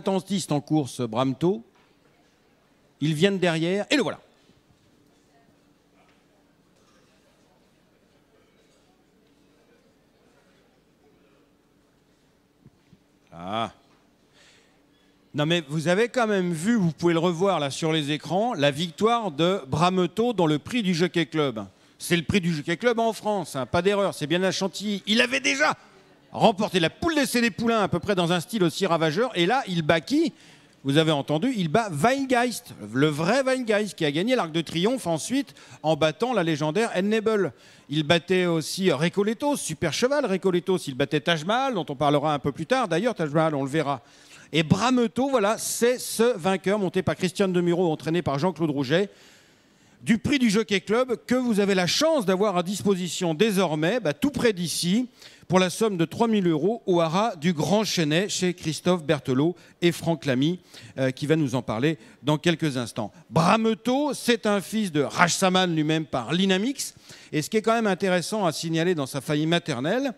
attentiste en course, Bramto. Ils viennent derrière, et le voilà. Ah. Non mais vous avez quand même vu, vous pouvez le revoir là sur les écrans, la victoire de Brameto dans le prix du Jockey Club. C'est le prix du Jockey Club en France, hein, pas d'erreur, c'est bien un Chantilly. Il avait déjà remporté la poule des des Poulains à peu près dans un style aussi ravageur. Et là, il bat qui vous avez entendu, il bat Weingeist, le vrai Weingeist, qui a gagné l'Arc de Triomphe ensuite en battant la légendaire Ennebel. Il battait aussi Recoletos, super cheval Recoletos. Il battait Tajmal, dont on parlera un peu plus tard. D'ailleurs, Tajmal, on le verra. Et Brameto, voilà, c'est ce vainqueur monté par Christiane Demuro, entraîné par Jean-Claude Rouget du prix du Jockey Club que vous avez la chance d'avoir à disposition désormais, bah, tout près d'ici, pour la somme de 000 euros au haras du Grand Chenet chez Christophe Berthelot et Franck Lamy, euh, qui va nous en parler dans quelques instants. Brameto, c'est un fils de Rajsaman lui-même par l'Inamix. Et ce qui est quand même intéressant à signaler dans sa faillite maternelle,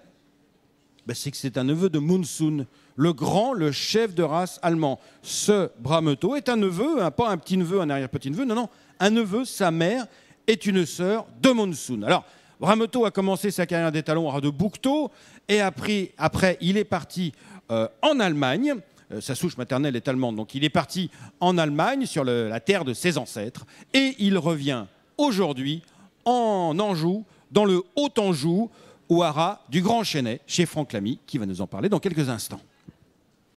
ben, c'est que c'est un neveu de Monsoon, le grand, le chef de race allemand. Ce Brameto est un neveu, pas un petit neveu, un arrière-petit neveu, non, non, un neveu, sa mère est une sœur de Monsoon. Alors, Brameto a commencé sa carrière d'étalon à de Boucto et après, après, il est parti euh, en Allemagne. Euh, sa souche maternelle est allemande, donc il est parti en Allemagne, sur la terre de ses ancêtres, et il revient aujourd'hui en Anjou, dans le Haut-Anjou, Ouara, du Grand Chenet chez Franck Lamy, qui va nous en parler dans quelques instants.